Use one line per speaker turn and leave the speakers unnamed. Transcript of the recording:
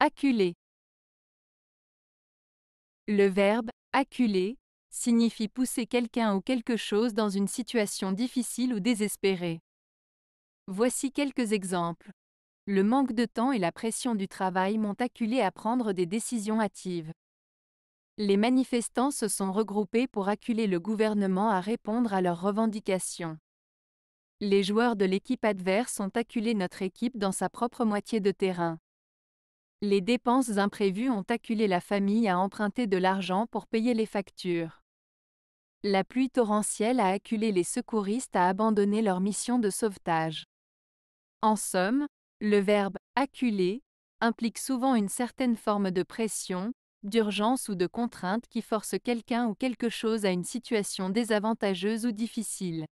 Acculer. Le verbe
acculer signifie pousser quelqu'un ou quelque chose dans une situation difficile ou désespérée. Voici quelques exemples. Le manque de temps et la pression du travail m'ont acculé à prendre des décisions hâtives. Les manifestants se sont regroupés pour acculer le gouvernement à répondre à leurs revendications. Les joueurs de l'équipe adverse ont acculé notre équipe dans sa propre moitié de terrain. Les dépenses imprévues ont acculé la famille à emprunter de l'argent pour payer les factures. La pluie torrentielle a acculé les secouristes à abandonner leur mission de sauvetage. En somme, le verbe acculer implique souvent une certaine forme de pression, d'urgence ou de contrainte qui force quelqu'un ou quelque chose à une situation désavantageuse ou difficile.